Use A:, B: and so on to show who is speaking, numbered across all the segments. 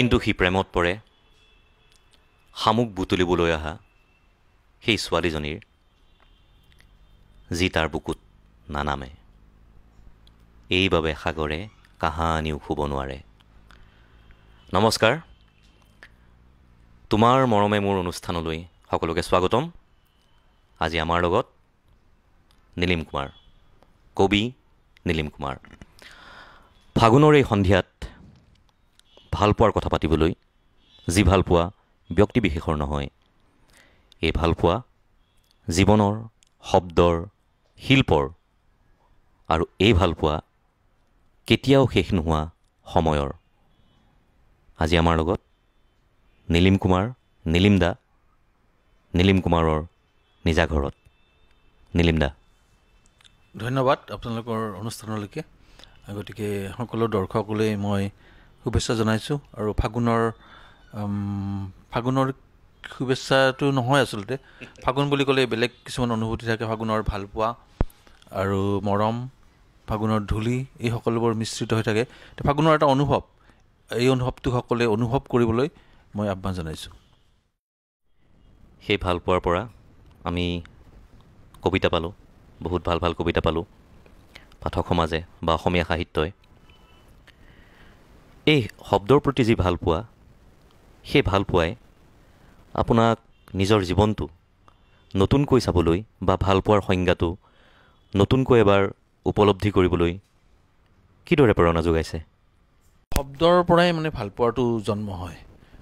A: কিন্তু সি প্ৰেমত পৰে শামুক বুটলিবলৈ অহা সেই ছোৱালীজনীৰ যি তাৰ বুকুত নানামে এইবাবে সাগৰে কাহানিও শুব নোৱাৰে নমস্কাৰ তোমাৰ মৰমে মোৰ অনুষ্ঠানলৈ সকলোকে স্বাগতম আজি আমাৰ লগত নীলিম কুমাৰ কবি নীলিম কুমাৰ ফাগুনৰ এই সন্ধিয়াত ভালপোৱাৰ কথা পাতিবলৈ যি ভালপোৱা ব্যক্তি বিশেষৰ নহয় এই ভালপোৱা জীৱনৰ শব্দৰ শিল্পৰ আৰু এই ভালপোৱা কেতিয়াও শেষ নোহোৱা সময়ৰ আজি আমাৰ লগত নীলিম কুমাৰ নীলিম দা নীলিম কুমাৰৰ নিজা ঘৰত নীলিম দা
B: ধন্যবাদ আপোনালোকৰ অনুষ্ঠানলৈকে গতিকে সকলো দৰ্শকলৈ মই শুভেচ্ছা জনাইছোঁ আৰু ফাগুনৰ ফাগুণৰ শুভেচ্ছাটো নহয় আচলতে ফাগুণ বুলি ক'লে বেলেগ কিছুমান অনুভূতি থাকে ফাগুণৰ ভালপোৱা আৰু মৰম ফাগুণৰ ধূলি এই সকলোবোৰ মিশ্ৰিত হৈ থাকে ফাগুণৰ এটা অনুভৱ এই অনুভৱটো সকলোৱে অনুভৱ কৰিবলৈ মই আহ্বান জনাইছোঁ
A: সেই ভালপোৱাৰ পৰা আমি কবিতা পালোঁ বহুত ভাল ভাল কবিতা পালোঁ পাঠক সমাজে বা অসমীয়া সাহিত্যই এই শব্দৰ প্ৰতি যি ভাল পোৱা সেই ভাল পোৱাই আপোনাক নিজৰ জীৱনটো নতুনকৈ চাবলৈ বা ভাল পোৱাৰ সংজ্ঞাটো নতুনকৈ এবাৰ উপলব্ধি কৰিবলৈ কিদৰে প্ৰেৰণা যোগাইছে
B: শব্দৰ পৰাই মানে ভালপোৱাটো জন্ম হয়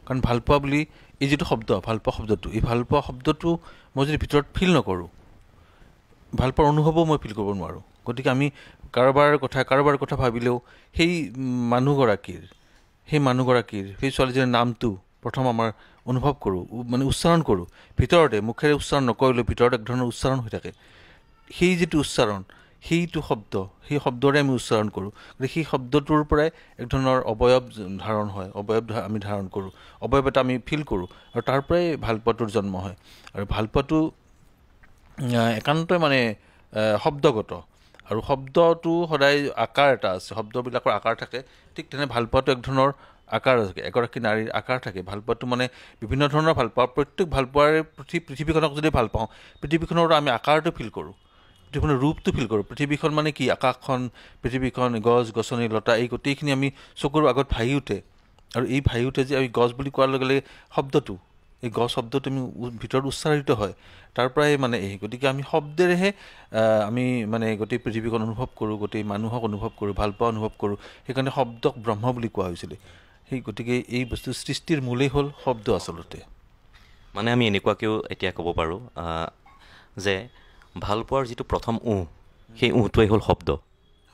B: কাৰণ ভালপোৱা বুলি এই যিটো শব্দ ভালপোৱা শব্দটো এই ভালপোৱা শব্দটো মই যদি ভিতৰত ফিল নকৰোঁ ভালপোৱাৰ অনুভৱো মই ফিল কৰিব নোৱাৰোঁ গতিকে আমি কাৰোবাৰ কথা কাৰোবাৰ কথা ভাবিলেও সেই মানুহগৰাকীৰ সেই মানুহগৰাকীৰ সেই ছোৱালীজনীৰ নামটো প্ৰথম আমাৰ অনুভৱ কৰোঁ মানে উচ্চাৰণ কৰোঁ ভিতৰতে মুখেৰে উচ্চাৰণ নকৰিলেও ভিতৰত এক ধৰণৰ উচ্চাৰণ হৈ থাকে সেই যিটো উচ্চাৰণ সেইটো শব্দ সেই শব্দৰে আমি উচ্চাৰণ কৰোঁ গতিকে সেই শব্দটোৰ পৰাই এক ধৰণৰ অৱয়ৱ ধাৰণ হয় অৱয়ৱ আমি ধাৰণ কৰোঁ অৱয়ৱ এটা আমি ফিল কৰোঁ আৰু তাৰ পৰাই ভালপোৱাটোৰ জন্ম হয় আৰু ভালপোৱাটো একান্তই মানে শব্দগত আৰু শব্দটো সদায় আকাৰ এটা আছে শব্দবিলাকৰ আকাৰ থাকে ঠিক তেনে ভালপোৱাটো এক ধৰণৰ আকাৰ থাকে এগৰাকী নাৰীৰ আকাৰ থাকে ভালপোৱাটো মানে বিভিন্ন ধৰণৰ ভালপোৱা প্ৰত্যেক পৃথিৱী পৃথিৱীখনক যদি ভাল পাওঁ পৃথিৱীখনৰ আমি আকাৰটো ফিল কৰোঁ পৃথিৱীখনৰ ৰূপটো ফিল কৰোঁ পৃথিৱীখন মানে কি আকাশখন পৃথিৱীখন গছ গছনি লতা এই গোটেইখিনি আমি চকুৰ আগত ভাহি উঠে আৰু এই ভাহি উঠে যে আমি গছ বুলি কোৱাৰ লগে লগে শব্দটো এই গ শব্দটো আমি ভিতৰত উচ্চাৰিত হয় তাৰ পৰাই মানে এই গতিকে আমি শব্দেৰেহে আমি মানে গোটেই পৃথিৱীখন অনুভৱ কৰোঁ গোটেই মানুহক অনুভৱ কৰোঁ ভালপোৱা অনুভৱ কৰোঁ সেইকাৰণে শব্দক ব্ৰহ্ম বুলি কোৱা হৈছিলে সেই গতিকে এই বস্তু সৃষ্টিৰ মূলেই হ'ল শব্দ আচলতে
A: মানে আমি এনেকুৱাকৈও এতিয়া ক'ব পাৰোঁ যে ভালপোৱাৰ যিটো প্ৰথম
B: উহ সেই উহটোৱেই হ'ল শব্দ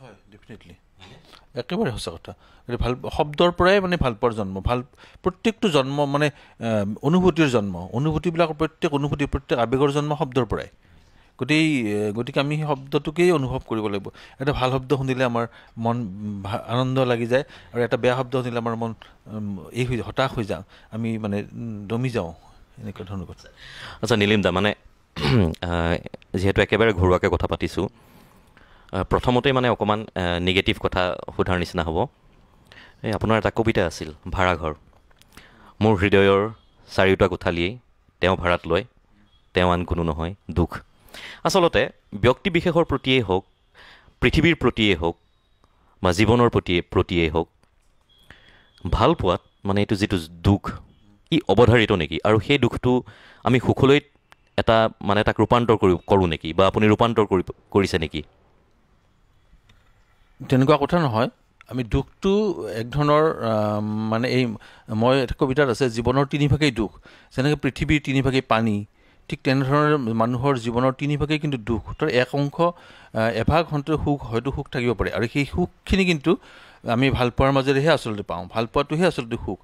B: হয় ডেফিনেটলি একেবাৰে সঁচা কথা গতিকে ভাল শব্দৰ পৰাই মানে ভালপোৱাৰ জন্ম ভাল প্ৰত্যেকটো জন্ম মানে অনুভূতিৰ জন্ম অনুভূতিবিলাকৰ প্ৰত্যেক অনুভূতি প্ৰত্যেক আৱেগৰ জন্ম শব্দৰ পৰাই গোটেই গতিকে আমি সেই শব্দটোকেই অনুভৱ কৰিব লাগিব এটা ভাল শব্দ শুনিলে আমাৰ মন আনন্দ লাগি যায় আৰু এটা বেয়া শব্দ শুনিলে আমাৰ মন এই হৈ হতাশ হৈ যাওঁ আমি মানে দমি যাওঁ এনেকুৱা ধৰণৰ কথা
A: আচ্ছা নীলিম দা মানে যিহেতু একেবাৰে ঘৰুৱাকৈ কথা পাতিছোঁ প্ৰথমতে মানে অকণমান নিগেটিভ কথা সোধাৰ নিচিনা হ'ব এই আপোনাৰ এটা কবিতা আছিল ভাড়াঘৰ মোৰ হৃদয়ৰ চাৰিওটা কোঠালিয়েই তেওঁ ভাড়াত লয় তেওঁ আন কোনো নহয় দুখ আচলতে ব্যক্তি বিশেষৰ প্ৰতিয়েই হওক পৃথিৱীৰ প্ৰতিয়েই হওক বা জীৱনৰ প্ৰতি প্ৰতিয়েই হওক ভাল পোৱাত মানে এইটো যিটো দুখ ই অৱধাৰিত নেকি আৰু সেই দুখটো আমি সুখলৈ এটা মানে তাক ৰূপান্তৰ কৰি কৰোঁ নেকি বা আপুনি ৰূপান্তৰ কৰি কৰিছে নেকি
B: তেনেকুৱা কথা নহয় আমি দুখটো এক ধৰণৰ মানে এই মই এটা কবিতাত আছে জীৱনৰ তিনিভাগেই দুখ যেনেকৈ পৃথিৱীৰ তিনিভাগেই পানী ঠিক তেনেধৰণৰ মানুহৰ জীৱনৰ তিনিভাগেই কিন্তু দুখ তাৰ এক অংশ এভাগ হওঁতে সুখ হয়তো সুখ থাকিব পাৰে আৰু সেই সুখখিনি কিন্তু আমি ভালপোৱাৰ মাজেৰেহে আচলতে পাওঁ ভালপোৱাটোহে আচলতে সুখ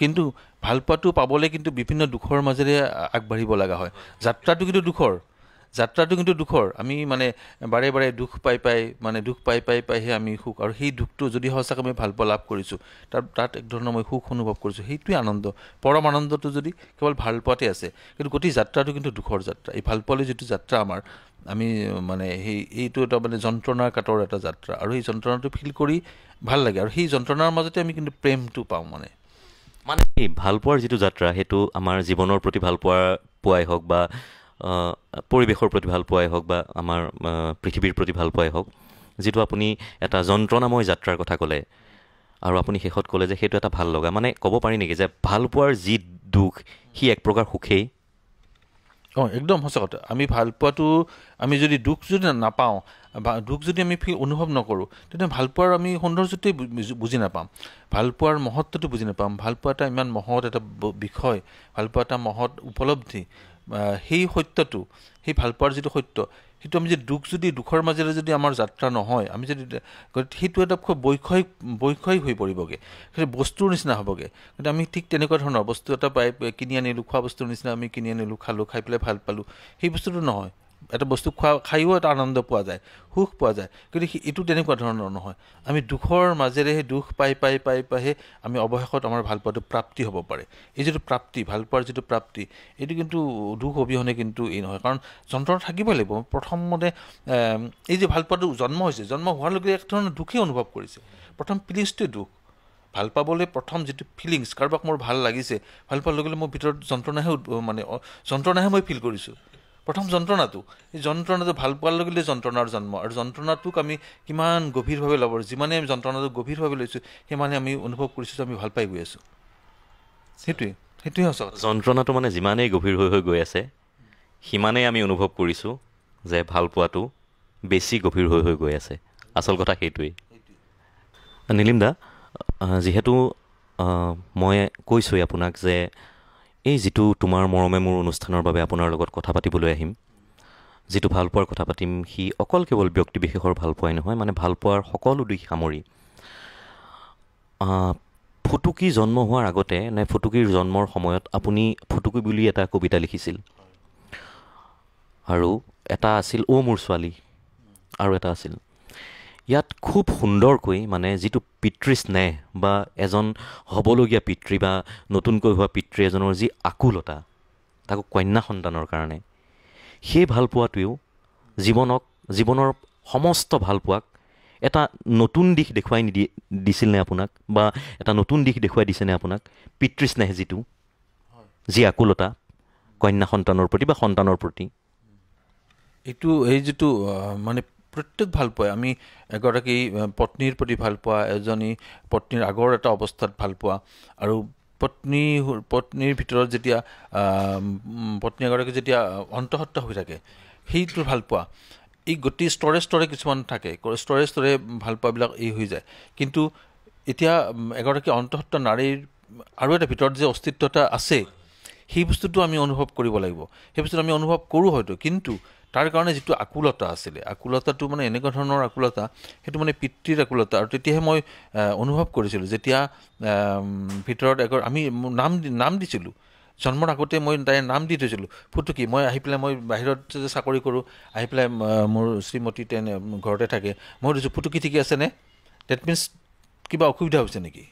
B: কিন্তু ভালপোৱাটো পাবলৈ কিন্তু বিভিন্ন দুখৰ মাজেৰে আগবাঢ়িব লগা হয় যাত্ৰাটো কিন্তু দুখৰ যাত্ৰাটো কিন্তু দুখৰ আমি মানে বাৰে বাৰে দুখ পাই পাই মানে দুখ পাই পাই পাইহে আমি সুখ আৰু সেই দুখটো যদি সঁচাকৈ আমি ভালপোৱা লাভ কৰিছোঁ তাত তাত এক ধৰণৰ মই সুখ অনুভৱ কৰিছোঁ সেইটোৱে আনন্দ পৰম আনন্দটো যদি কেৱল ভাল পোৱাতে আছে কিন্তু গোটেই যাত্ৰাটো কিন্তু দুখৰ যাত্ৰা এই ভাল পোৱালৈ যিটো যাত্ৰা আমাৰ আমি মানে সেই এইটো এটা মানে যন্ত্ৰণাৰ কাটৰ এটা যাত্ৰা আৰু সেই যন্ত্ৰণাটো ফিল কৰি ভাল লাগে আৰু সেই যন্ত্ৰণাৰ মাজতে আমি কিন্তু প্ৰেমটো পাওঁ মানে মানে
A: ভালপোৱাৰ যিটো যাত্ৰা সেইটো আমাৰ জীৱনৰ প্ৰতি ভালপোৱাৰ পোৱাই হওক বা পৰিৱেশৰ প্ৰতি ভাল পোৱাই হওক বা আমাৰ পৃথিৱীৰ প্ৰতি ভাল পোৱাই হওক যিটো আপুনি এটা যন্ত্ৰণাময় যাত্ৰাৰ কথা ক'লে আৰু আপুনি শেষত ক'লে যে সেইটো এটা ভাল লগা মানে ক'ব পাৰি নেকি যে ভাল পোৱাৰ যি দুখ সি এক
B: প্ৰকাৰ সুখেই অঁ একদম সঁচা কথা আমি পোৱাটো আমি যদি দুখ যদি নাপাওঁ বা দুখ যদি আমি ফিল অনুভৱ নকৰোঁ তেতিয়া ভালপোৱাৰ আমি সৌন্দৰ্যটোৱেই বুজি নাপাম ভালপোৱাৰ মহত্বটো বুজি নাপাম ভালপোৱা এটা ইমান মহৎ এটা বিষয় ভালপোৱা এটা মহৎ উপলব্ধি সেই সত্যটো সেই ভাল পোৱাৰ যিটো সত্য সেইটো আমি যদি দুখ যদি দুখৰ মাজেৰে যদি আমাৰ যাত্ৰা নহয় আমি যদি সেইটো এটা খুব বৈষয়িক বৈষয়িক হৈ পৰিবগৈ সেইটো বস্তুৰ নিচিনা হ'বগৈ গতিকে আমি ঠিক তেনেকুৱা ধৰণৰ বস্তু এটা পাই কিনি আনিলোঁ খোৱা বস্তুৰ নিচিনা আমি কিনি আনিলোঁ খালোঁ খাই পেলাই ভাল পালোঁ সেই বস্তুটো নহয় এটা বস্তু খোৱা খায়ো এটা আনন্দ পোৱা যায় সুখ পোৱা যায় কিন্তু এইটো তেনেকুৱা ধৰণৰ নহয় আমি দুখৰ মাজেৰেহে দুখ পাই পাই পাই পাইহে আমি অৱশেষত আমাৰ ভালপোৱাটো প্ৰাপ্তি হ'ব পাৰে এই যিটো প্ৰাপ্তি ভালপোৱাৰ যিটো প্ৰাপ্তি এইটো কিন্তু দুখ অবিহনে কিন্তু এই নহয় কাৰণ যন্ত্ৰণা থাকিবই লাগিব প্ৰথমতে এই যে ভালপোৱাটো জন্ম হৈছে জন্ম হোৱাৰ লগে লগে এক ধৰণৰ দুখেই অনুভৱ কৰিছে প্ৰথম প্লিজটোৱে দুখ ভাল পাবলৈ প্ৰথম যিটো ফিলিংছ কাৰোবাক মোৰ ভাল লাগিছে ভাল পোৱাৰ লগে লগে মোৰ ভিতৰত যন্ত্ৰণাহে মানে যন্ত্ৰণাহে মই ফিল কৰিছোঁ প্ৰথম যন্ত্ৰণাটো এই যন্ত্ৰণাটো ভাল পোৱাৰ লগে লগে যন্ত্ৰণাৰ জন্ম আৰু যন্ত্ৰণাটোক আমি কিমান গভীৰভাৱে ল'ব যিমানে আমি যন্ত্ৰণাটো গভীৰভাৱে লৈছোঁ সিমানে আমি অনুভৱ কৰিছোঁ যে আমি ভাল পাই গৈ আছোঁ সেইটোৱেই সেইটোৱে আচলতে
A: যন্ত্ৰণাটো মানে যিমানেই গভীৰ হৈ হৈ গৈ আছে সিমানেই আমি অনুভৱ কৰিছোঁ যে ভাল পোৱাটো বেছি গভীৰ হৈ হৈ গৈ আছে আচল কথা সেইটোৱেই নীলিম দা যিহেতু মই কৈছোঁৱেই আপোনাক যে এই যিটো তোমাৰ মৰমে মোৰ অনুষ্ঠানৰ বাবে আপোনাৰ লগত কথা পাতিবলৈ আহিম যিটো ভালপোৱাৰ কথা পাতিম সি অকল কেৱল ব্যক্তি বিশেষৰ ভাল পোৱাই নহয় মানে ভাল পোৱাৰ সকলো দিশ সামৰি ফুটুকি জন্ম হোৱাৰ আগতে নে ফুটুকিৰ জন্মৰ সময়ত আপুনি ফুটুকী বুলি এটা কবিতা লিখিছিল আৰু এটা আছিল অ' মোৰ ছোৱালী আৰু এটা আছিল ইয়াত খুব সুন্দৰকৈ মানে যিটো পিতৃ স্নেহ বা এজন হ'বলগীয়া পিতৃ বা নতুনকৈ হোৱা পিতৃ এজনৰ যি আকুলতা তাকো কন্যা সন্তানৰ কাৰণে সেই ভালপোৱাটোৱেও জীৱনক জীৱনৰ সমস্ত ভালপোৱাক এটা নতুন দিশ দেখুৱাই নিদি দিছিল নে আপোনাক বা এটা নতুন দিশ দেখুৱাই দিছেনে আপোনাক পিতৃ স্নেহ যিটো যি আকুলতা কন্যা সন্তানৰ প্ৰতি বা সন্তানৰ প্ৰতি
B: এইটো এই যিটো মানে প্ৰত্যেক ভাল পোৱাই আমি এগৰাকী পত্নীৰ প্ৰতি ভাল পোৱা এজনী পত্নীৰ আগৰ এটা অৱস্থাত ভাল পোৱা আৰু পত্নী পত্নীৰ ভিতৰত যেতিয়া পত্নী এগৰাকী যেতিয়া অন্তঃসত্ত্বা হৈ থাকে সেইটো ভাল পোৱা এই গতি স্তৰে স্তৰে কিছুমান থাকে স্তৰে স্তৰে ভালপোৱাবিলাক এই হৈ যায় কিন্তু এতিয়া এগৰাকী অন্তঃসত্ত্বা নাৰীৰ আৰু এটা ভিতৰত যে অস্তিত্বতা আছে সেই বস্তুটো আমি অনুভৱ কৰিব লাগিব সেই বস্তুটো আমি অনুভৱ কৰোঁ হয়তো কিন্তু তাৰ কাৰণে যিটো আকুলতা আছিলে আকুলতাটো মানে এনেকুৱা ধৰণৰ আকুলতা সেইটো মানে পিতৃৰ আকুলতা আৰু তেতিয়াহে মই অনুভৱ কৰিছিলোঁ যেতিয়া ভিতৰত এগৰ আমি নাম নাম দিছিলোঁ জন্মৰ আগতে মই তাইৰ নাম দি থৈছিলোঁ ফুটুকি মই আহি পেলাই মই বাহিৰত যে চাকৰি কৰোঁ আহি পেলাই মোৰ শ্ৰীমতী তেনে ঘৰতে থাকে মই সুধিছোঁ ফুটুকি ঠিকে আছেনে ডেট মিনছ কিবা অসুবিধা হৈছে নেকি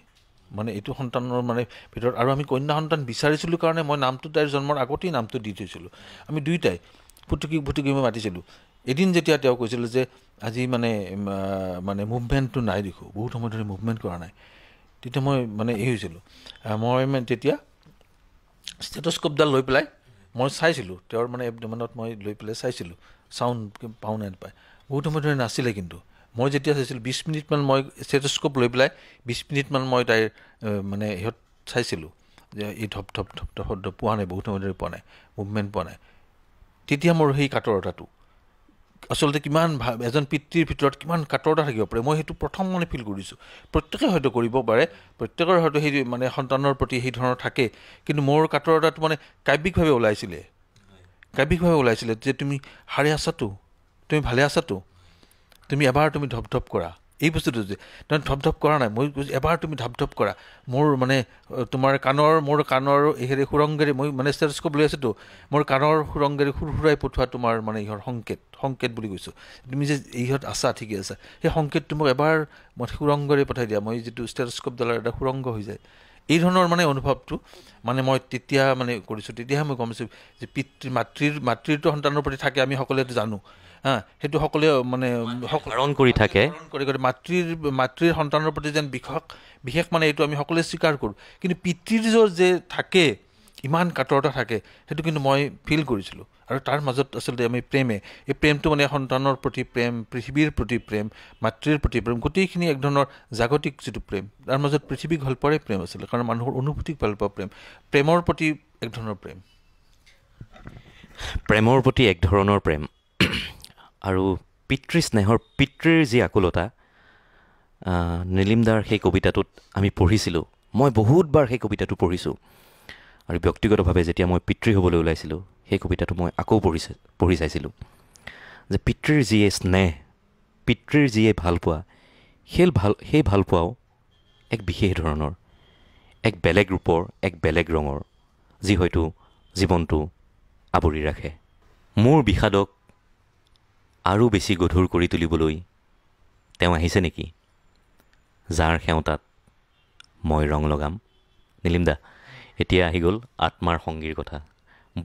B: মানে এইটো সন্তানৰ মানে ভিতৰত আৰু আমি কন্যা সন্তান বিচাৰিছিলোঁ কাৰণে মই নামটো তাইৰ জন্মৰ আগতেই নামটো দি থৈছিলোঁ আমি দুয়োটাই ফুটুকি ফুটুকি মই মাতিছিলোঁ এদিন যেতিয়া তেওঁ কৈছিল যে আজি মানে মানে মুভমেণ্টটো নাই দেখোঁ বহুত সময় ধৰি মুভমেণ্ট কৰা নাই তেতিয়া মই মানে এই হৈছিলোঁ মই মানে তেতিয়া ষ্টেটস্কোপডাল লৈ পেলাই মই চাইছিলোঁ তেওঁৰ মানে এপডমেনত মই লৈ পেলাই চাইছিলোঁ চাউণ্ড পাওঁ নাই নাপায় বহুত সময় ধৰি নাছিলে কিন্তু মই যেতিয়া চাইছিলোঁ বিছ মিনিটমান মই ষ্টেটস্কোপ লৈ পেলাই বিছ মিনিটমান মই তাইৰ মানে ইহঁত চাইছিলোঁ যে এই ধপ ধপ ধপ ধপ পোৱা নাই বহুত সময় ধৰি পোৱা নাই মুভমেণ্ট পোৱা নাই তেতিয়া মোৰ সেই কাতৰতাটো আচলতে কিমান এজন পিতৃৰ ভিতৰত কিমান কাতৰতা থাকিব পাৰে মই সেইটো প্ৰথম মানে ফিল কৰিছোঁ প্ৰত্যেকে হয়তো কৰিব পাৰে প্ৰত্যেকৰ হয়তো সেই মানে সন্তানৰ প্ৰতি সেই ধৰণৰ থাকে কিন্তু মোৰ কাতৰতাটো মানে কাব্যিকভাৱে ওলাইছিলে কাব্যিকভাৱে ওলাইছিলে যে তুমি হাৰে আছাতো তুমি ভালে আছাতো তুমি এবাৰ তুমি ধপ ধপ কৰা এই বস্তুটো যে তাৰমানে ধপ ধপ কৰা নাই মই এবাৰ তুমি ধপ ধপ কৰা মোৰ মানে তোমাৰ কাণৰ মোৰ কাণৰ হেৰি সুৰংগেৰে মই মানে ষ্টেটস্কোপ লৈ আছোঁতো মোৰ কাণৰ সুৰংগেৰে সুৰ সুৰাই পঠোৱা তোমাৰ মানে ইহঁত সংকেত সংকেত বুলি কৈছোঁ তুমি যে ইহঁত আছা ঠিকে আছা সেই সংকেতটো মোক এবাৰ মই সুৰংগেৰে পঠাই দিয়া মই যিটো ষ্টেটস্কোপডালৰ এটা সুৰংগ হৈ যায় এই ধৰণৰ মানে অনুভৱটো মানে মই তেতিয়া মানে কৰিছোঁ তেতিয়াহে মই গম পাইছোঁ যে পিতৃ মাতৃৰ মাতৃৰটো সন্তানৰ প্ৰতি থাকে আমি সকলোৱেতো জানো হা সেইটো সকলোৱে মানে ধাৰণ কৰি থাকে কৰি কৰি মাতৃৰ মাতৃৰ সন্তানৰ প্ৰতি যেন বিশেষ বিশেষ মানে এইটো আমি সকলোৱে স্বীকাৰ কৰোঁ কিন্তু পিতৃৰ যোৰ যে থাকে ইমান কাতৰতা থাকে সেইটো কিন্তু মই ফিল কৰিছিলোঁ আৰু তাৰ মাজত আচলতে আমি প্ৰেমে এই প্ৰেমটো মানে সন্তানৰ প্ৰতি প্ৰেম পৃথিৱীৰ প্ৰতি প্ৰেম মাতৃৰ প্ৰতি প্ৰেম গোটেইখিনি এক ধৰণৰ জাগতিক যিটো প্ৰেম তাৰ মাজত পৃথিৱী ঘলপৰে প্ৰেম আছিলে কাৰণ মানুহৰ অনুভূতিক ভাল পোৱা প্ৰেম প্ৰেমৰ প্ৰতি এক ধৰণৰ প্ৰেম
A: প্ৰেমৰ প্ৰতি এক ধৰণৰ প্ৰেম আৰু পিতৃ স্নেহৰ পিতৃৰ যি আকুলতা নীলিমদাৰ সেই কবিতাটোত আমি পঢ়িছিলোঁ মই বহুতবাৰ সেই কবিতাটো পঢ়িছোঁ আৰু ব্যক্তিগতভাৱে যেতিয়া মই পিতৃ হ'বলৈ ওলাইছিলোঁ সেই কবিতাটো মই আকৌ পঢ়িছে পঢ়ি চাইছিলোঁ যে পিতৃৰ যিয়ে স্নেহ পিতৃৰ যিয়ে ভালপোৱা সেই ভাল সেই ভালপোৱাও এক বিশেষ ধৰণৰ এক বেলেগ ৰূপৰ এক বেলেগ ৰঙৰ যি হয়তো জীৱনটো আৱৰি ৰাখে মোৰ বিষাদক আৰু বেছি গধুৰ কৰি তুলিবলৈ তেওঁ আহিছে নেকি যাৰ সেওঁতাত মই ৰং লগাম নীলিম দা এতিয়া আহি গ'ল আত্মাৰ সংগীৰ কথা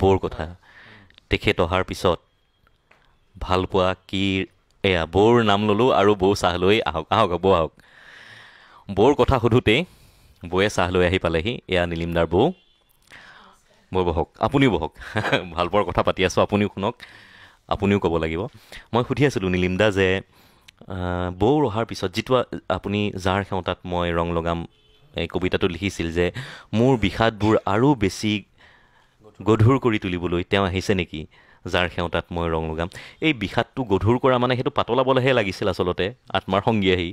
A: বৌৰ কথা তেখেত অহাৰ পিছত ভালপোৱা কি এয়া বৌৰ নাম ল'লোঁ আৰু বৌ চাহ লৈ আহক আহক বৌ আহক বৌৰ কথা সোধোঁতেই বৌয়ে চাহ লৈ আহি পালেহি এয়া নীলিমদাৰ বৌ মই বহক আপুনিও বহক ভালপোৱাৰ কথা পাতি আছোঁ আপুনিও শুনক আপুনিও ক'ব লাগিব মই সুধি আছিলোঁ নীলিম দা যে বৌ ৰহাৰ পিছত যিটো আপুনি যাৰ ক্ষমতাত মই ৰং লগাম এই কবিতাটো লিখিছিল যে মোৰ বিষাদবোৰ আৰু বেছি গধুৰ কৰি তুলিবলৈ তেওঁ আহিছে নেকি যাৰ ক্ষমতাত মই ৰং লগাম এই বিষাদটো গধুৰ কৰা মানে সেইটো পাতলাবলৈহে লাগিছিল আচলতে আত্মাৰ সংগী আহি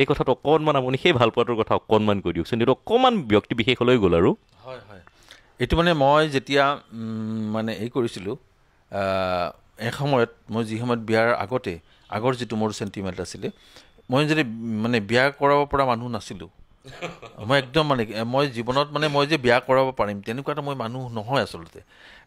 A: এই কথাটো অকণমান আপুনি সেই ভালপোৱাটোৰ
B: কথা অকণমান কৈ দিয়কচোন এইটো অকণমান ব্যক্তি বিশেষলৈ গ'ল আৰু হয় হয় এইটো মানে মই যেতিয়া মানে এই কৰিছিলোঁ এই সময়ত মই যি সময়ত বিয়াৰ আগতে আগৰ যিটো মোৰ চেণ্টিমেণ্ট আছিলে মই যদি মানে বিয়া কৰাব পৰা মানুহ নাছিলোঁ মই একদম মানে মই জীৱনত মানে মই যে বিয়া কৰাব পাৰিম তেনেকুৱা এটা মই মানুহ নহয় আচলতে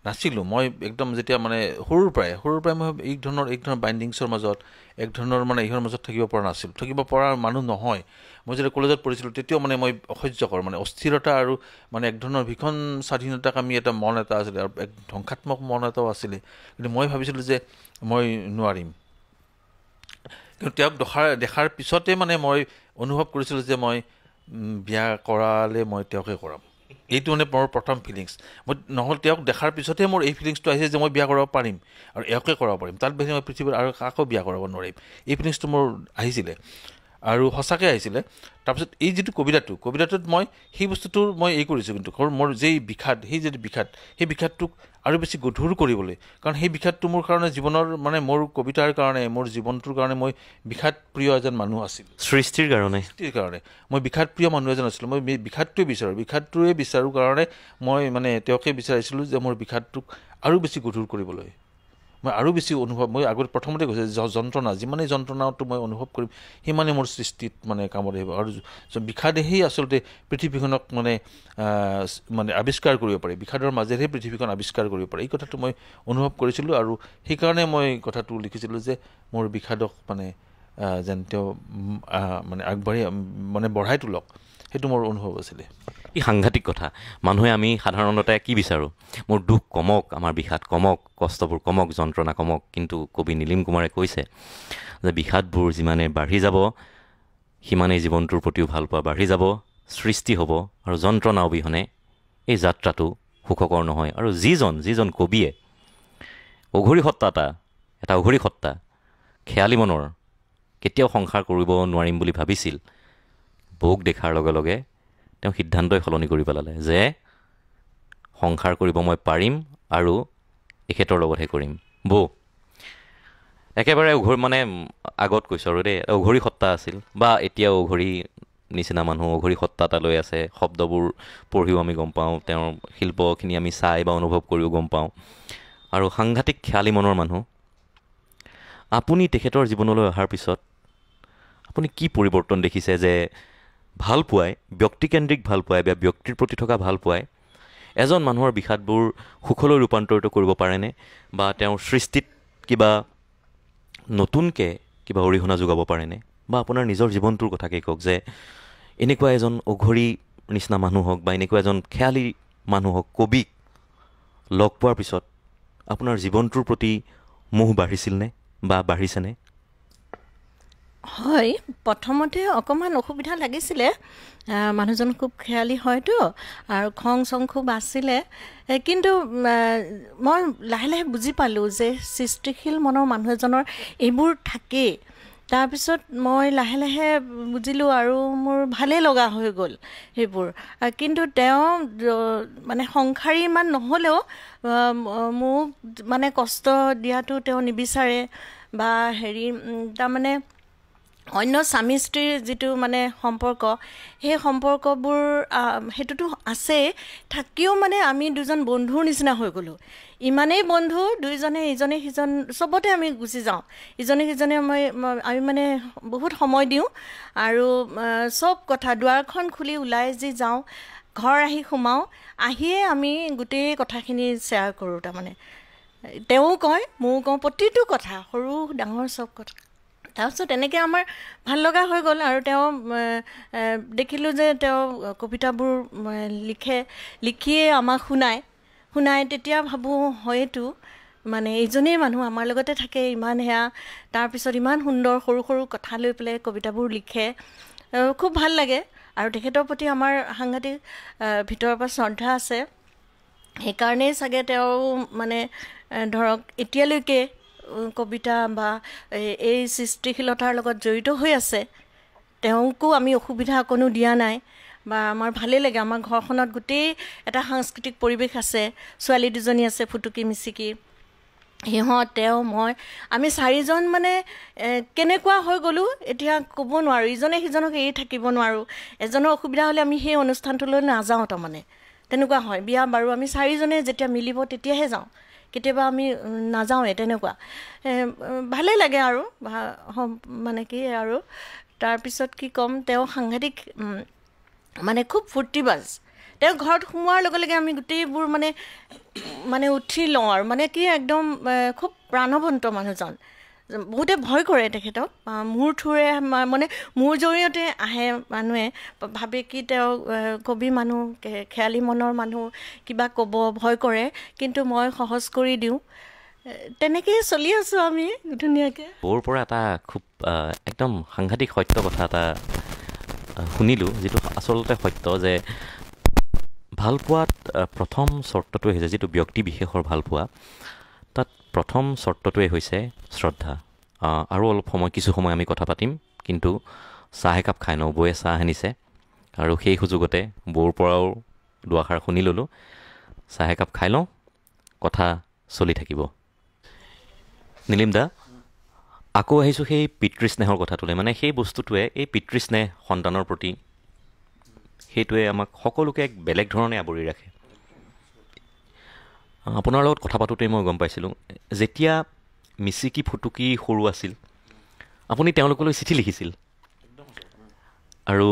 B: নাছিলোঁ মই একদম যেতিয়া মানে সৰুৰ পৰাই সৰুৰ পৰাই মই এক ধৰণৰ এক ধৰণৰ বাইণ্ডিংছৰ মাজত এক ধৰণৰ মানে ইহৰ মাজত থাকিব পৰা নাছিলোঁ থাকিব পৰা মানুহ নহয় মই যেতিয়া কলেজত পঢ়িছিলোঁ তেতিয়াও মানে মই অসহ্যকৰ মানে অস্থিৰতা আৰু মানে এক ধৰণৰ ভীষণ স্বাধীনতাক আমি এটা মন এটা আছিলে আৰু এক ধ্বংসাত্মক মন এটাও আছিলে কিন্তু মই ভাবিছিলোঁ যে মই নোৱাৰিম কিন্তু তেওঁক দেখাৰ দেখাৰ পিছতে মানে মই অনুভৱ কৰিছিলোঁ যে মই বিয়া কৰালে মই তেওঁকে কৰাম এইটো মানে মোৰ প্ৰথম ফিলিংছ মই নহ'লে তেওঁক দেখাৰ পিছতহে মোৰ এই ফিলিংছটো আহিছে যে মই বিয়া কৰাব পাৰিম আৰু এওঁকে কৰাব পাৰিম তাত বেছি মই পৃথিৱীৰ আৰু কাকো বিয়া কৰাব নোৱাৰিম এই ফিলিংছটো মোৰ আহিছিলে আৰু সঁচাকৈ আহিছিলে তাৰপিছত এই যিটো কবিতাটো কবিতাটোত মই সেই বস্তুটো মই এই কৰিছোঁ কিন্তু মোৰ যি বিষাদ সেই যিটো বিষাদ সেই বিষাদটোক আৰু বেছি গধুৰ কৰিবলৈ কাৰণ সেই বিষাদটো মোৰ কাৰণে জীৱনৰ মানে মোৰ কবিতাৰ কাৰণে মোৰ জীৱনটোৰ কাৰণে মই বিষাদ প্ৰিয় এজন মানুহ আছিল সৃষ্টিৰ কাৰণে সৃষ্টিৰ কাৰণে মই বিষাদ প্ৰিয় মানুহ এজন আছিলোঁ মই বিষাদটোৱে বিচাৰোঁ বিষাদটোৱে বিচাৰোঁ কাৰণে মই মানে তেওঁকে বিচাৰিছিলোঁ যে মোৰ বিষাদটোক আৰু বেছি গধুৰ কৰিবলৈ মই আৰু বেছি অনুভৱ মই আগতে প্ৰথমতে কৈছোঁ যে যন্ত্ৰণা যিমানেই যন্ত্ৰণাটো মই অনুভৱ কৰিম সিমানেই মোৰ সৃষ্টিত মানে কামত আহিব আৰু বিষাদেহেই আচলতে পৃথিৱীখনক মানে মানে আৱিষ্কাৰ কৰিব পাৰে বিষাদৰ মাজেৰেহে পৃথিৱীখন আৱিষ্কাৰ কৰিব পাৰে এই কথাটো মই অনুভৱ কৰিছিলোঁ আৰু সেইকাৰণে মই কথাটো লিখিছিলোঁ যে মোৰ বিষাদক মানে যেন তেওঁ মানে আগবাঢ়ি মানে বঢ়াই তোলক সেইটো মোৰ অনুভৱ আছিলে
A: ই সাংঘাতিক কথা মানুহে আমি সাধাৰণতে কি বিচাৰোঁ মোৰ দুখ কমক আমাৰ বিষাদ কমক কষ্টবোৰ কমক যন্ত্ৰণা কমক কিন্তু কবি নীলিম কুমাৰে কৈছে যে বিষাদবোৰ যিমানে বাঢ়ি যাব সিমানেই জীৱনটোৰ প্ৰতিও ভালপোৱা বাঢ়ি যাব সৃষ্টি হ'ব আৰু যন্ত্ৰণা অবিহনে এই যাত্ৰাটো সুখকৰ নহয় আৰু যিজন যিজন কবিয়ে অঘৰি সত্তা এটা এটা অঘৰি সত্তা খেয়ালি মনৰ কেতিয়াও সংসাৰ কৰিব নোৱাৰিম বুলি ভাবিছিল ভোগ দেখাৰ লগে লগে তেওঁ সিদ্ধান্তই সলনি কৰি পেলালে যে সংসাৰ কৰিব মই পাৰিম আৰু এখেতৰ লগতহে কৰিম বৌ একেবাৰে উঘৰি মানে আগত কৈছোঁ আৰু দেই অঘৰি সত্তা আছিল বা এতিয়াও অঘৰি নিচিনা মানুহ অঘৰি সত্তা এটা লৈ আছে শব্দবোৰ পঢ়িও আমি গম পাওঁ তেওঁৰ শিল্পখিনি আমি চাই বা অনুভৱ কৰিও গম পাওঁ আৰু সাংঘাতিক খেয়ালি মনৰ মানুহ আপুনি তেখেতৰ জীৱনলৈ অহাৰ পিছত আপুনি কি পৰিৱৰ্তন দেখিছে যে ভাল পোৱাই ব্যক্তিকেন্দ্ৰিক ভাল পোৱাই বা ব্যক্তিৰ প্ৰতি থকা ভাল পোৱাই এজন মানুহৰ বিষাদবোৰ সুখলৈ ৰূপান্তৰিত কৰিব পাৰেনে বা তেওঁৰ সৃষ্টিত কিবা নতুনকৈ কিবা অৰিহণা যোগাব পাৰেনে বা আপোনাৰ নিজৰ জীৱনটোৰ কথাকেই কওক যে এনেকুৱা এজন অঘৰী নিচিনা মানুহ হওক বা এনেকুৱা এজন খেয়ালি মানুহ হওক কবিক লগ পোৱাৰ পিছত আপোনাৰ জীৱনটোৰ প্ৰতি মোহ বাঢ়িছিলনে বা বাঢ়িছেনে
C: হয় প্ৰথমতে অকণমান অসুবিধা লাগিছিলে মানুহজন খুব খেয়ালি হয়তো আৰু খং চং খুব আছিলে কিন্তু মই লাহে লাহে বুজি পালোঁ যে সৃষ্টিশীল মনৰ মানুহ এজনৰ এইবোৰ থাকেই তাৰপিছত মই লাহে লাহে বুজিলোঁ আৰু মোৰ ভালেই লগা হৈ গ'ল সেইবোৰ কিন্তু তেওঁ মানে সংসাৰী ইমান নহ'লেও মোক মানে কষ্ট দিয়াটো তেওঁ নিবিচাৰে বা হেৰি তাৰমানে অন্য স্বামী স্ত্ৰীৰ যিটো মানে সম্পৰ্ক সেই সম্পৰ্কবোৰ সেইটোতো আছেই থাকিও মানে আমি দুজন বন্ধুৰ নিচিনা হৈ গ'লোঁ ইমানেই বন্ধু দুইজনে ইজনে সিজন চবতে আমি গুচি যাওঁ ইজনে সিজনে মই আমি মানে বহুত সময় দিওঁ আৰু চব কথা দুৱাৰখন খুলি ওলাই যি যাওঁ ঘৰ আহি সোমাওঁ আহিয়ে আমি গোটেই কথাখিনি শ্বেয়াৰ কৰোঁ তাৰমানে তেওঁ কয় ময়ো কওঁ প্ৰতিটো কথা সৰু ডাঙৰ চব কথা তাৰপিছত তেনেকৈ আমাৰ ভাল লগা হৈ গ'ল আৰু তেওঁ দেখিলোঁ যে তেওঁ কবিতাবোৰ লিখে লিখিয়ে আমাক শুনায় শুনাই তেতিয়া ভাবোঁ হয়তো মানে এইজনেই মানুহ আমাৰ লগতে থাকে ইমান সেয়া তাৰপিছত ইমান সুন্দৰ সৰু সৰু কথা লৈ পেলাই কবিতাবোৰ লিখে খুব ভাল লাগে আৰু তেখেতৰ প্ৰতি আমাৰ সাংঘাতিক ভিতৰৰ পৰা শ্ৰদ্ধা আছে সেইকাৰণেই চাগে তেওঁ মানে ধৰক এতিয়ালৈকে কবিতা বা এই সৃষ্টিশীলতাৰ লগত জড়িত হৈ আছে তেওঁকো আমি অসুবিধা অকণো দিয়া নাই বা আমাৰ ভালেই লাগে আমাৰ ঘৰখনত গোটেই এটা সাংস্কৃতিক পৰিৱেশ আছে ছোৱালী দুজনী আছে ফুটুকি মিচিকি সিহঁত তেওঁ মই আমি চাৰিজন মানে কেনেকুৱা হৈ গ'লোঁ এতিয়া ক'ব নোৱাৰোঁ ইজনে সিজনক এৰি থাকিব নোৱাৰোঁ এজনৰ অসুবিধা হ'লে আমি সেই অনুষ্ঠানটোলৈ নাযাওঁ তাৰমানে তেনেকুৱা হয় বিয়া বাৰু আমি চাৰিজনে যেতিয়া মিলিব তেতিয়াহে যাওঁ কেতিয়াবা আমি নাযাওঁৱে তেনেকুৱা ভালেই লাগে আৰু মানে কি আৰু তাৰপিছত কি ক'ম তেওঁ সাংঘাতিক মানে খুব ফূৰ্তিবাজ তেওঁ ঘৰত সোমোৱাৰ লগে লগে আমি গোটেইবোৰ মানে মানে উঠি লওঁ আৰু মানে কি একদম খুব প্ৰাণৱন্ত মানুহজন বহুতে ভয় কৰে তেখেতক মোৰ থ্ৰুৰে মানে মোৰ জৰিয়তে আহে মানুহে ভাবে কি তেওঁ কবি মানুহ খেয়ালি মনৰ মানুহ কিবা ক'ব ভয় কৰে কিন্তু মই সহজ কৰি দিওঁ তেনেকেই চলি আছোঁ আমি ধুনীয়াকৈ
A: মোৰ পৰা এটা খুব একদম সাংঘাতিক সত্য কথা এটা শুনিলোঁ যিটো আচলতে সত্য যে ভাল পোৱাত প্ৰথম চৰ্তটো হৈছে যিটো ব্যক্তি বিশেষৰ ভালপোৱা প্ৰথম চৰ্তটোৱেই হৈছে শ্ৰদ্ধা আৰু অলপ সময় কিছু সময় আমি কথা পাতিম কিন্তু চাহ একাপ খাই নৌ বৌয়ে চাহ আনিছে আৰু সেই সুযোগতে বৌৰ পৰাও দুৱাষাৰ শুনি ল'লোঁ চাহ একাপ খাই লওঁ কথা চলি থাকিব নীলিম দা আকৌ আহিছোঁ সেই পিতৃস্নেহৰ কথাটোলৈ মানে সেই বস্তুটোৱে এই পিতৃস্নেহ সন্তানৰ প্ৰতি সেইটোৱে আমাক সকলোকে এক বেলেগ ধৰণে আৱৰি ৰাখে আপোনাৰ লগত কথা পাতোঁতেই মই গম পাইছিলোঁ যেতিয়া মিচিকি ফুটুকি সৰু আছিল আপুনি তেওঁলোকলৈ চিঠি লিখিছিল আৰু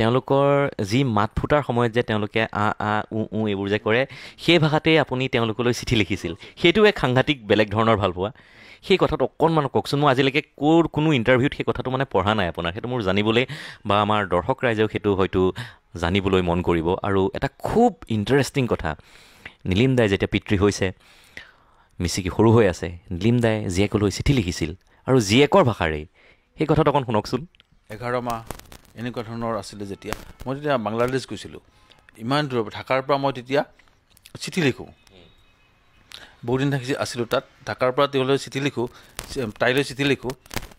A: তেওঁলোকৰ যি মাত ফুটাৰ সময়ত যে তেওঁলোকে আ আ উ উ এইবোৰ যে কৰে সেই ভাষাতেই আপুনি তেওঁলোকলৈ চিঠি লিখিছিল সেইটো এক সাংঘাতিক বেলেগ ধৰণৰ ভালপোৱা সেই কথাটো অকণমান কওকচোন মই আজিলৈকে ক'ৰ কোনো ইণ্টাৰভিউত সেই কথাটো মানে পঢ়া নাই আপোনাৰ সেইটো মোৰ জানিবলৈ বা আমাৰ দৰ্শক ৰাইজেও সেইটো হয়তো জানিবলৈ মন কৰিব আৰু এটা খুব ইণ্টাৰেষ্টিং কথা নীলিম দাই যেতিয়া পিতৃ হৈছে মিচিকি সৰু হৈ আছে নীলিম দাই জীয়েকলৈ চিঠি লিখিছিল আৰু জীয়েকৰ ভাষাৰে সেই কথাটো অকণ শুনকচোন
B: এঘাৰ মাহ এনেকুৱা ধৰণৰ আছিলে যেতিয়া মই তেতিয়া বাংলাদেশ গৈছিলোঁ ইমান দূৰ ঢাকাৰ পৰা মই তেতিয়া চিঠি লিখোঁ বহুদিন থাকি আছিলোঁ তাত ঢাকাৰ পৰা তেওঁলৈ চিঠি লিখোঁ তাইলৈ চিঠি লিখোঁ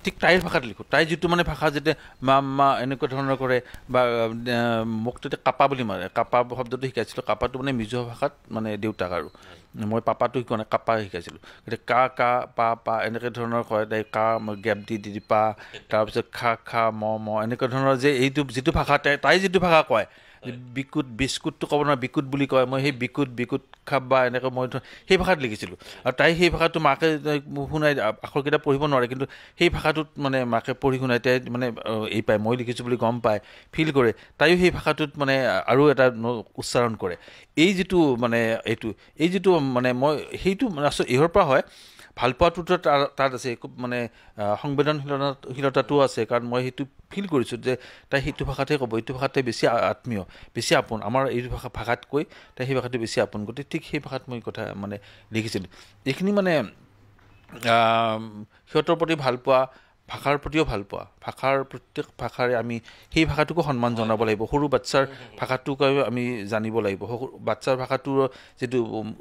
B: ঠিক তাইৰ ভাষাত লিখোঁ তাই যিটো মানে ভাষা যেতিয়া মা মা এনেকুৱা ধৰণৰ কৰে বা মোক তেতিয়া কাপা বুলি মাৰে কাপা শব্দটো শিকাইছিলোঁ কাপাটো মানে মিজো ভাষাত মানে দেউতাক আৰু মই পাপাটো শিকোৱা নাই কাপা শিকাইছিলোঁ গতিকে কা কা পা পা এনেকৈ ধৰণৰ কয় তাই কা মই গেপ দি দি পা তাৰপিছত খা খা ম ম এনেকুৱা ধৰণৰ যে এইটো যিটো ভাষা তাই তাই যিটো ভাষা কয় বিকুট বিস্কুটটো ক'ব নোৱাৰে বিকুট বুলি কয় মই সেই বিকুট বিকুত খাপ বা এনেকৈ মই সেই ভাষাত লিখিছিলোঁ আৰু তাই সেই ভাষাটো মাকে শুনাই আখৰকেইটা পঢ়িব নোৱাৰে কিন্তু সেই ভাষাটোত মানে মাকে পঢ়ি শুনাই তাই মানে এই পায় মই লিখিছোঁ বুলি গম পায় ফিল কৰে তাইও সেই ভাষাটোত মানে আৰু এটা উচ্চাৰণ কৰে এই যিটো মানে এইটো এই যিটো মানে মই সেইটো মানে আচলতে ইহৰ পৰা হয় ভালপোৱাটোতো তাৰ তাত আছে খুব মানে সংবেদনশীলতাশীলতাটোও আছে কাৰণ মই সেইটো ফিল কৰিছোঁ যে তাই সেইটো ভাষাতে ক'ব সেইটো ভাষাতে বেছি আত্মীয় বেছি আপোন আমাৰ এইটো ভাষা ভাষাতকৈ তাই সেই ভাষাটো বেছি আপোন গতিকে ঠিক সেই ভাষাত মই কথা মানে লিখিছিলোঁ এইখিনি মানে সিহঁতৰ প্ৰতি ভালপোৱা ভাষাৰ প্ৰতিও ভাল পোৱা ভাষাৰ প্ৰত্যেক ভাষাৰে আমি সেই ভাষাটোকো সন্মান জনাব লাগিব সৰু বাচ্চাৰ ভাষাটোকে আমি জানিব লাগিব বাচ্চাৰ ভাষাটোৰ যিটো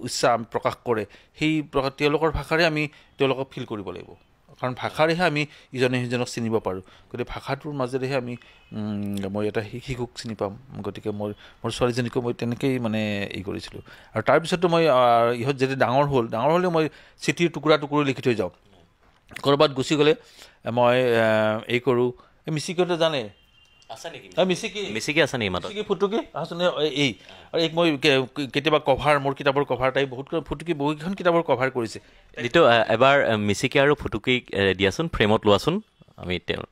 B: উচ্চা প্ৰকাশ কৰে সেই প্ৰকাশ তেওঁলোকৰ ভাষাৰে আমি তেওঁলোকক ফিল কৰিব লাগিব কাৰণ ভাষাৰেহে আমি ইজনে সিজনক চিনিব পাৰোঁ গতিকে ভাষাটোৰ মাজেৰেহে আমি মই এটা শিশুক চিনি পাম গতিকে মই মোৰ ছোৱালীজনীকো মই তেনেকেই মানে এই কৰিছিলোঁ আৰু তাৰপিছতো মই ইহঁত যেতিয়া ডাঙৰ হ'ল ডাঙৰ হ'লেও মই চিঠিৰ টুকুৰা টুকুৰা লিখি থৈ যাওঁ ক'ৰবাত গুচি গ'লে মই এই কৰোঁ এই মিচিকিহঁতে জানে কেতিয়াবা কভাৰ মোৰ কিতাপৰ কভাৰ তাই বহুত ফুটুকী বহুকেইখন কিতাপৰ কভাৰ কৰিছে যিটো এবাৰ মিচিকি আৰু ফুটুকীক
A: দিয়াচোন ফ্ৰেমত লোৱাচোন আমি তেওঁ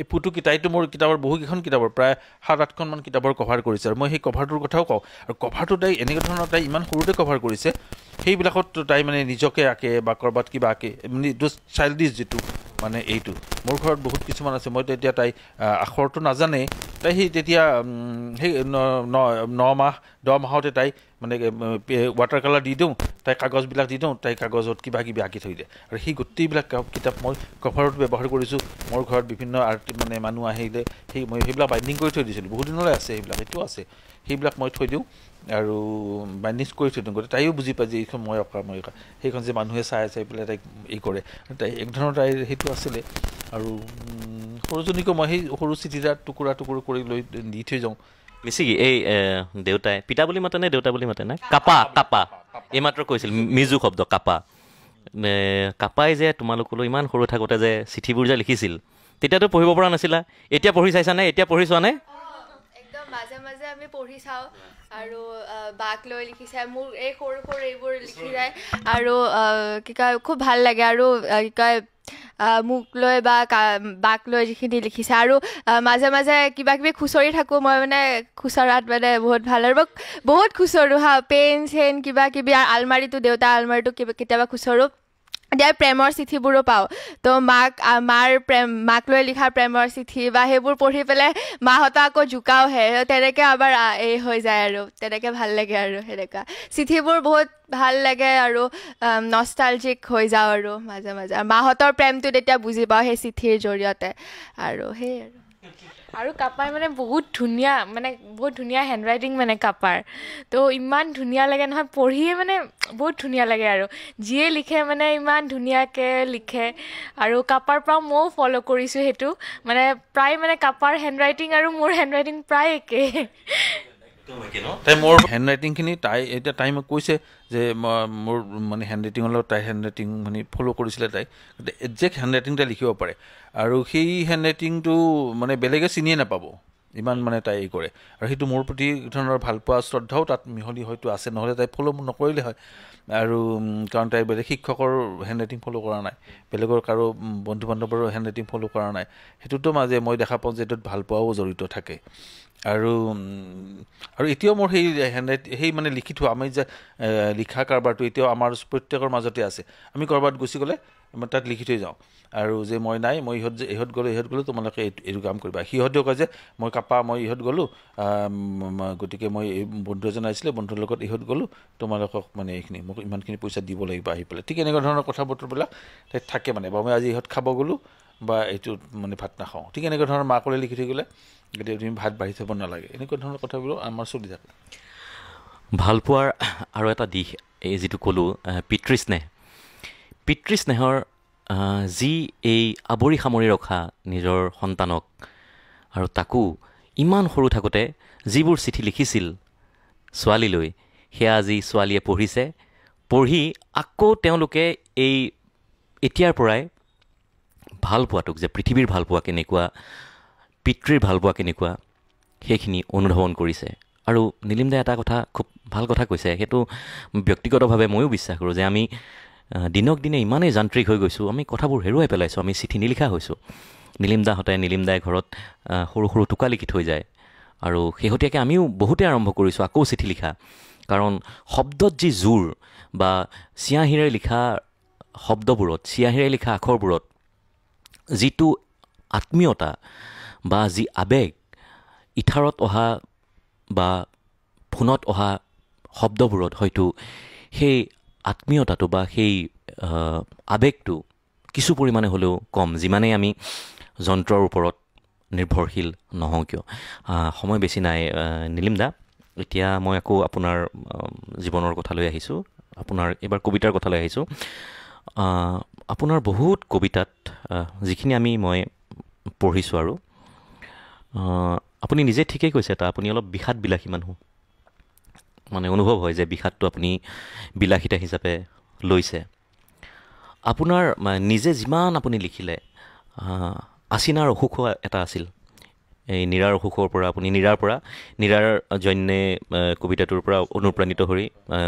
B: এই ফুটুকী তাইতো মোৰ কিতাপৰ বহুকেইখন কিতাপৰ প্ৰায় সাত আঠখনমান কিতাপৰ কভাৰ কৰিছে আৰু মই সেই কভাৰটোৰ কথাও কওঁ আৰু কভাৰটো তাই এনেকুৱা ধৰণৰ তাই ইমান সৰুতে কভাৰ কৰিছে সেইবিলাকত তাই মানে নিজকে আঁকে বা ক'ৰবাত কিবা আঁকে চাইল্ডিছ যিটো মানে এইটো মোৰ ঘৰত বহুত কিছুমান আছে মই তেতিয়া তাই আখৰটো নাজানেই তাই সেই তেতিয়া সেই ন মাহ দহ মাহতে তাই মানে ৱাটাৰ কালাৰ দি দিওঁ তাই কাগজবিলাক দি দিওঁ তাই কাগজত কিবা কিবি আঁকি থৈ দিয়ে আৰু সেই গোটেইবিলাক কিতাপ মই কভাৰত ব্যৱহাৰ কৰিছোঁ মোৰ ঘৰত বিভিন্ন আৰ্ট মানে মানুহ আহিলে সেই মই সেইবিলাক বাইণ্ডিং কৰি থৈ দিছিলোঁ বহু দিনলৈ আছে সেইবিলাক সেইটো আছে সেইবিলাক মই থৈ দিওঁ আৰু বাইণ্ডিং কৰি থৈ দিওঁ গতিকে তাইও বুজি পায় যে এইখন মই অঁকা মই অঁকা সেইখন যে মানুহে চাই চাই পেলাই তাইক এই কৰে তাই এক ধৰণৰ তাইৰ সেইটো কিছু আছিলে আৰু সৰুজনীকো মই সেই সৰু চিঠিৰাত টুকুৰা টুকুৰা কৰি লৈ দি থৈ যাওঁ
A: মিচি কি এই দেউতাই পিতা বুলি মাতেনে দেউতা বুলি মাতেনে কাপা কাপা এইমাত্ৰ কৈছিল মিজু শব্দ কাপা কাপাই যে তোমালোকলৈ ইমান সৰু থাকোঁতে যে চিঠিবোৰ যে লিখিছিল তেতিয়াতো পঢ়িব পৰা নাছিলা এতিয়া পঢ়ি চাইছা নে এতিয়া পঢ়ি চোৱা
C: একদম আৰু বাক লৈ লিখিছে মোৰ এই সৰু সৰু এইবোৰ লিখি যায় আৰু কি কয় খুব ভাল লাগে আৰু কি কয় মোক লৈ বা বাক লৈ যিখিনি লিখিছে আৰু মাজে মাজে কিবা কিবি খুচৰি থাকোঁ মই মানে খুচৰাত মানে বহুত ভাল আৰু বহুত খুচৰোঁ হা পেন চেন কিবা কিবি আলমাৰিটো দেউতা আলমাৰিটো কিবা কেতিয়াবা খুচৰোঁ এতিয়া প্ৰেমৰ চিঠিবোৰো পাওঁ তো মাক মাৰ প্ৰেম মাক লৈ লিখা প্ৰেমৰ চিঠি বা সেইবোৰ পঢ়ি পেলাই মাহঁতে আকৌ জোকাওহে তেনেকৈ আমাৰ এই হৈ যায় আৰু তেনেকৈ ভাল লাগে আৰু সেনেকুৱা চিঠিবোৰ বহুত ভাল লাগে আৰু নষ্টালজিক হৈ যাওঁ আৰু মাজে মাজে মাহঁতৰ প্ৰেমটো তেতিয়া বুজি পাওঁ সেই চিঠিৰ জৰিয়তে আৰু সেই আৰু আৰু কাপাৰ মানে বহুত ধুনীয়া মানে বহুত ধুনীয়া হেণ্ডৰাইটিং মানে কাপাৰ তো ইমান ধুনীয়া লাগে নহয় পঢ়িয়ে মানে বহুত ধুনীয়া লাগে আৰু যিয়ে লিখে মানে ইমান ধুনীয়াকৈ লিখে আৰু কাপাৰ পৰা ময়ো ফ'ল' কৰিছোঁ সেইটো মানে প্ৰায় মানে কাপাৰ হেণ্ডৰাইটিং আৰু মোৰ হেণ্ডৰাইটিং প্ৰায় একেই
B: তাই মোৰ হেণ্ড ৰাইটিংখিনি তাই এতিয়া তাই মোক কৈছে যে মোৰ মানে হেণ্ড ৰাইটিঙৰ লগত তাই হেণ্ড ৰাইটিং মানে ফ'ল' কৰিছিলে তাই গতিকে একজেক্ট হেণ্ড ৰাইটিং তাই লিখিব পাৰে আৰু সেই হেণ্ড ৰাইটিংটো মানে বেলেগে চিনিয়ে নাপাব ইমান মানে তাই এই কৰে আৰু সেইটো মোৰ প্ৰতি ধৰণৰ ভালপোৱা শ্ৰদ্ধাও তাত মিহলি হয়তো আছে নহ'লে তাই ফ'ল' নকৰিলে হয় আৰু কাৰণ তাই বেলেগ শিক্ষকৰ হেণ্ড ৰাইটিং ফ'ল' কৰা নাই বেলেগৰ কাৰো বন্ধু বান্ধৱৰ হেণ্ড ৰাইটিং ফ'ল' কৰা নাই সেইটোতো মাজে মই দেখা পাওঁ যে এইটোত ভালপোৱাও জড়িত থাকে আৰু আৰু এতিয়াও মোৰ সেই হেণ্ড ৰাইট সেই মানে লিখি থোৱা আমি যে লিখা কাৰবাৰটো এতিয়াও আমাৰ প্ৰত্যেকৰ মাজতে আছে আমি ক'ৰবাত গুচি গ'লে মই তাত লিখি থৈ যাওঁ আৰু যে মই নাই মই ইহঁত যে ইহঁত গ'লোঁ ইহঁত গ'লোঁ তোমালোকে এইটো এইটো কাম কৰিবা সিহঁতেও কয় যে মই কাপা মই ইহঁত গ'লোঁ গতিকে মই এই বন্ধু এজন আহিছিলে বন্ধুৰ লগত ইহঁত গ'লোঁ তোমালোকক মানে এইখিনি মোক ইমানখিনি পইচা দিব লাগিব আহি পেলাই ঠিক এনেকুৱা ধৰণৰ কথা বতৰাবিলাক তাত থাকে মানে বা মই আজি ইহঁত খাব গ'লোঁ বা এইটো মানে ভাত নাখাওঁ ঠিক এনেকুৱা ধৰণৰ মাকলৈ লিখি থৈ গ'লে গতিকে তুমি ভাত বাঢ়ি থ'ব নালাগে এনেকুৱা ধৰণৰ কথাবোৰ আমাৰ চলি থাকে
A: ভালপোৱাৰ আৰু এটা দিশ এই যিটো ক'লোঁ পিতৃ স্নেহ পিতৃ স্নেহৰ যি এই আৱৰি সামৰি ৰখা নিজৰ সন্তানক আৰু তাকো ইমান সৰু থাকোঁতে যিবোৰ চিঠি লিখিছিল ছোৱালীলৈ সেয়া আজি ছোৱালীয়ে পঢ়িছে পঢ়ি আকৌ তেওঁলোকে এই এতিয়াৰ পৰাই ভাল পোৱাটোক যে পৃথিৱীৰ ভালপোৱা কেনেকুৱা পিতৃৰ ভালপোৱা কেনেকুৱা সেইখিনি অনুধাৱন কৰিছে আৰু নীলিমদাই এটা কথা খুব ভাল কথা কৈছে সেইটো ব্যক্তিগতভাৱে ময়ো বিশ্বাস কৰোঁ যে আমি দিনক দিনে ইমানেই যান্ত্ৰিক হৈ গৈছোঁ আমি কথাবোৰ হেৰুৱাই পেলাইছোঁ আমি চিঠি নিলিখা হৈছোঁ নীলিমদাহঁতে দাই ঘৰত সৰু সৰু টোকা লিখি থৈ যায় আৰু শেহতীয়াকৈ আমিও বহুতে আৰম্ভ কৰিছোঁ আকৌ চিঠি লিখা কাৰণ শব্দত যি জোৰ বা চিয়াঁহীৰে লিখা শব্দবোৰত চিয়াঁহীৰে লিখা আখৰবোৰত যিটো আত্মীয়তা বা যি আৱেগ ইথাৰত অহা বা ফোনত অহা শব্দবোৰত হয়তো সেই আত্মীয়তাটো বা সেই আৱেগটো কিছু পৰিমাণে হ'লেও কম যিমানেই আমি যন্ত্ৰৰ ওপৰত নিৰ্ভৰশীল নহওঁ কিয় সময় বেছি নাই নীলিম দা এতিয়া মই আকৌ আপোনাৰ জীৱনৰ কথালৈ আহিছোঁ আপোনাৰ এইবাৰ কবিতাৰ কথালৈ আহিছোঁ আপোনাৰ বহুত কবিতাত যিখিনি আমি মই পঢ়িছোঁ আৰু আপুনি নিজে ঠিকেই কৈছে এটা আপুনি অলপ বিষাদ বিলাসী মানুহ মানে অনুভৱ হয় যে বিষাদটো আপুনি বিলাসিতা হিচাপে লৈছে আপোনাৰ নিজে যিমান আপুনি লিখিলে আচিনাৰ অসুখো এটা আছিল এই নীৰাৰ অসুখৰ পৰা আপুনি নীৰাৰ পৰা নীৰাৰ জন্যে কবিতাটোৰ পৰা অনুপ্ৰাণিত হৈ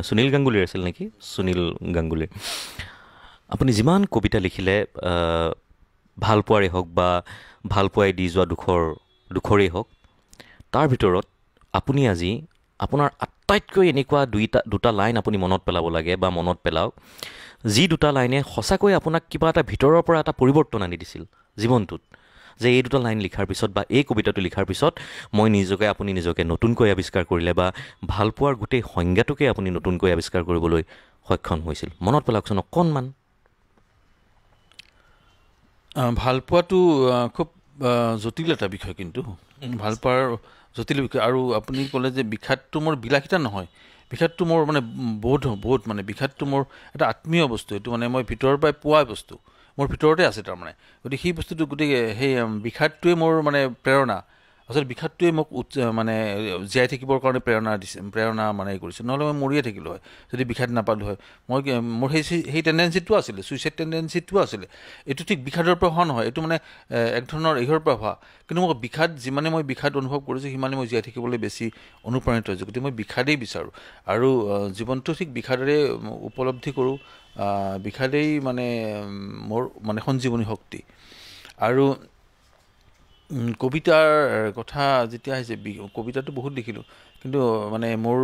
A: সুনীল গাংগুলীৰ আছিল নেকি সুনীল গাংগুলীৰ আপুনি যিমান কবিতা লিখিলে ভাল পোৱাৰে হওক বা ভাল পোৱাই দি যোৱা দুখৰ দুখৰেই হওক তাৰ ভিতৰত আপুনি আজি আপোনাৰ আটাইতকৈ এনেকুৱা দুইটা দুটা লাইন আপুনি মনত পেলাব লাগে বা মনত পেলাওক যি দুটা লাইনে সঁচাকৈ আপোনাক কিবা এটা ভিতৰৰ পৰা এটা পৰিৱৰ্তন আনি দিছিল জীৱনটোত যে এই দুটা লাইন লিখাৰ পিছত বা এই কবিতাটো লিখাৰ পিছত মই নিজকে আপুনি নিজকে নতুনকৈ আৱিষ্কাৰ কৰিলে বা ভালপোৱাৰ গোটেই সংজ্ঞাটোকে আপুনি নতুনকৈ আৱিষ্কাৰ কৰিবলৈ সক্ষম হৈছিল মনত পেলাওকচোন অকণমান
B: ভালপোৱাটো খুব জটিল এটা বিষয় কিন্তু ভালপোৱাৰ জটিল বিষয় আৰু আপুনি ক'লে যে বিষাদটো মোৰ বিলাসিতা নহয় বিষাদটো মোৰ মানে বোধ বোধ মানে বিষাদটো মোৰ এটা আত্মীয় বস্তু এইটো মানে মই ভিতৰৰ পৰাই পোৱা বস্তু মোৰ ভিতৰতে আছে তাৰমানে গতিকে সেই বস্তুটো গতিকে সেই বিষাদটোৱে মোৰ মানে প্ৰেৰণা আচলতে বিষাদটোৱে মোক উৎ মানে জীয়াই থাকিবৰ কাৰণে প্ৰেৰণা দিছে প্ৰেৰণা মানে কৰিছে নহ'লে মই মৰিয়ে থাকিলোঁ হয় যদি বিষাদ নাপালোঁ হয় মই মোৰ সেই সেই টেণ্ডেঞ্চিটো আছিলে ছুইচাইড টেণ্ডেঞ্চিটো আছিলে এইটো ঠিক বিষাদৰ পৰা হোৱা নহয় এইটো মানে এক ধৰণৰ ইহৰ পৰা হোৱা কিন্তু মই বিষাদ যিমানে মই বিষাদ অনুভৱ কৰিছোঁ সিমানে মই জীয়াই থাকিবলৈ বেছি অনুপ্ৰাণিত হৈছোঁ গতিকে মই বিষাদেই বিচাৰোঁ আৰু জীৱনটো ঠিক বিষাদৰে উপলব্ধি কৰোঁ বিষাদেই মানে মোৰ মানে সঞ্জীৱনী শক্তি আৰু কবিতাৰ কথা যেতিয়া আহিছে কবিতাটো বহুত লিখিলোঁ কিন্তু মানে মোৰ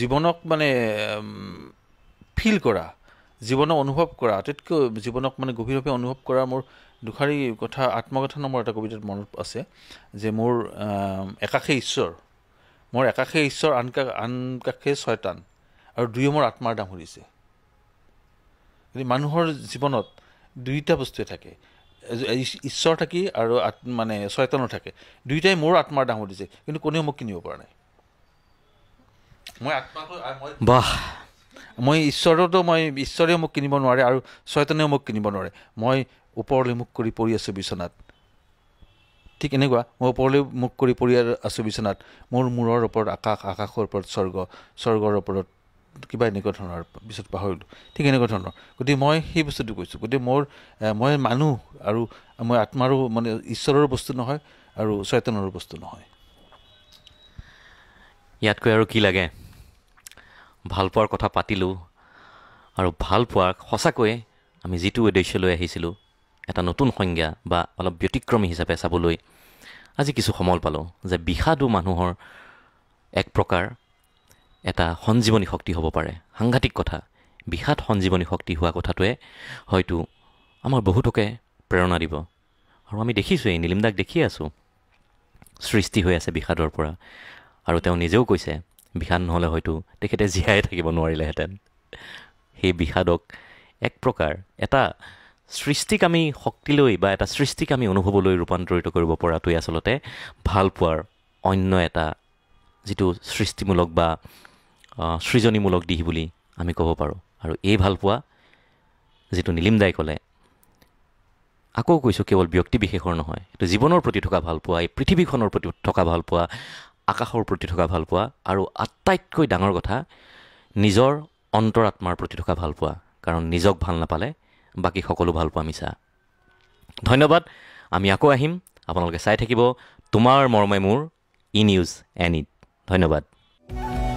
B: জীৱনক মানে ফিল কৰা জীৱনক অনুভৱ কৰা আটাইতকৈ জীৱনক মানে গভীৰভাৱে অনুভৱ কৰা মোৰ দুখাৰী কথা আত্মকথা নামৰ এটা কবিতাত মনত আছে যে মোৰ একাশে ঈশ্বৰ মোৰ একাশে ঈশ্বৰ আন কা আন কাষে ছয়তান আৰু দুয়ো মোৰ আত্মাৰ দাম সুধিছে গতিকে মানুহৰ জীৱনত দুয়োটা বস্তুৱে থাকে ঈশ্বৰ থাকি আৰু মানে চৈতানো থাকে দুয়োটাই মোৰ আত্মাৰ ডাঙৰ দিছে কিন্তু কোনেও মোক কিনিব পৰা নাই মই বাহ মই ঈশ্বৰতো মই ঈশ্বৰেও মোক কিনিব নোৱাৰে আৰু চৈতানেও মোক কিনিব নোৱাৰে মই ওপৰলৈ মুখ কৰি পৰি আছোঁ বিচনাত ঠিক এনেকুৱা মই ওপৰলৈ মুখ কৰি পৰি আছোঁ বিচনাত মোৰ মূৰৰ ওপৰত আকাশ আকাশৰ ওপৰত স্বৰ্গ স্বৰ্গৰ ওপৰত কিবা এনেকুৱা ধৰণৰ পিছত পাহৰিলোঁ ঠিক এনেকুৱা ধৰণৰ গতিকে মই সেই বস্তুটো কৈছোঁ গতিকে মোৰ মই মানুহ আৰু মই আত্মাৰো মানে ঈশ্বৰৰ বস্তু নহয় আৰু চৈতনৰো বস্তু নহয়
A: ইয়াতকৈ আৰু কি লাগে ভাল পোৱাৰ কথা পাতিলোঁ আৰু ভাল পোৱাক সঁচাকৈয়ে আমি যিটো উদ্দেশ্যলৈ আহিছিলোঁ এটা নতুন সংজ্ঞা বা অলপ ব্যতিক্ৰমী হিচাপে চাবলৈ আজি কিছু সমল পালোঁ যে বিষাদু মানুহৰ এক প্ৰকাৰ এটা সঞ্জীৱনী শক্তি হ'ব পাৰে সাংঘাতিক কথা বিষাদ সঞ্জীৱনী শক্তি হোৱা কথাটোৱে হয়তো আমাৰ বহুতকে প্ৰেৰণা দিব আৰু আমি দেখিছোঁৱেই নীলিমদাক দেখিয়ে আছোঁ সৃষ্টি হৈ আছে বিষাদৰ পৰা আৰু তেওঁ নিজেও কৈছে বিষাদ নহ'লে হয়তো তেখেতে জীয়াই থাকিব নোৱাৰিলেহেঁতেন সেই বিষাদক এক প্ৰকাৰ এটা সৃষ্টিক আমি শক্তিলৈ বা এটা সৃষ্টিক আমি অনুভৱলৈ ৰূপান্তৰিত কৰিব পৰাটোৱে আচলতে ভাল পোৱাৰ অন্য এটা যিটো সৃষ্টিমূলক বা সৃজনীমূলক দিশ বুলি আমি ক'ব পাৰোঁ আৰু এই ভালপোৱা যিটো নীলিম দাই ক'লে আকৌ কৈছোঁ কেৱল ব্যক্তি বিশেষৰ নহয় এইটো জীৱনৰ প্ৰতি থকা ভালপোৱা এই পৃথিৱীখনৰ প্ৰতি থকা ভালপোৱা আকাশৰ প্ৰতি থকা ভালপোৱা আৰু আটাইতকৈ ডাঙৰ কথা নিজৰ অন্তৰাত্মাৰ প্ৰতি থকা ভালপোৱা কাৰণ নিজক ভাল নাপালে বাকী সকলো ভালপোৱা মিছা ধন্যবাদ আমি আকৌ আহিম আপোনালোকে চাই থাকিব তোমাৰ মৰ্মে মোৰ ই নিউজ এন ইট ধন্যবাদ thank